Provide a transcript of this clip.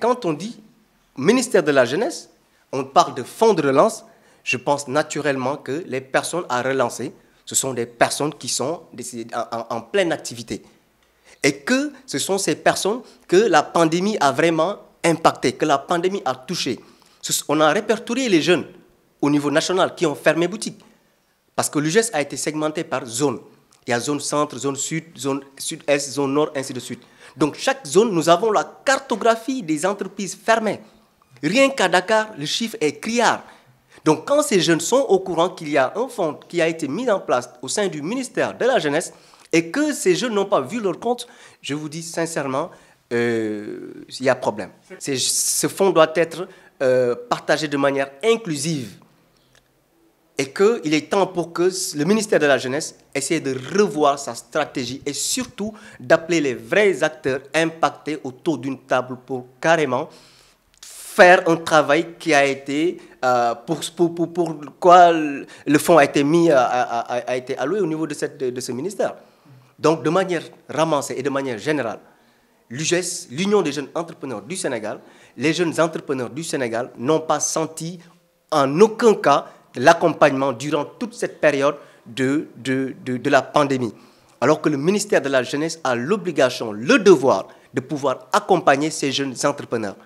Quand on dit ministère de la jeunesse, on parle de fonds de relance, je pense naturellement que les personnes à relancer, ce sont des personnes qui sont en, pleine activité. Et que ce sont ces personnes que la pandémie a vraiment impacté, que la pandémie a touché. On a répertorié les jeunes au niveau national qui ont fermé boutique. Parce que l'UGES a été segmenté par zone. Il y a zone centre, zone sud, zone sud-est, zone nord, ainsi de suite. Donc chaque zone, nous avons la cartographie des entreprises fermées. Rien qu'à Dakar, le chiffre est criard. Donc quand ces jeunes sont au courant qu'il y a un fonds qui a été mis en place au sein du ministère de la Jeunesse et que ces jeunes n'ont pas vu leur compte, je vous dis sincèrement, euh, il y a problème. Ce fonds doit être euh, partagé de manière inclusive et qu'il est temps pour que le ministère de la Jeunesse essaie de revoir sa stratégie et surtout d'appeler les vrais acteurs impactés autour d'une table pour carrément faire un travail qui a été, euh, pour, pour, pour, quoi le fonds a été mis, euh, a, été alloué au niveau de, cette, de ce ministère. Donc de manière ramassée et de manière générale, l'UGES, l'Union des jeunes entrepreneurs du Sénégal, les jeunes entrepreneurs du Sénégal n'ont pas senti en aucun cas l'accompagnement durant toute cette période de, la pandémie. Alors que le ministère de la Jeunesse a l'obligation, le devoir de pouvoir accompagner ces jeunes entrepreneurs.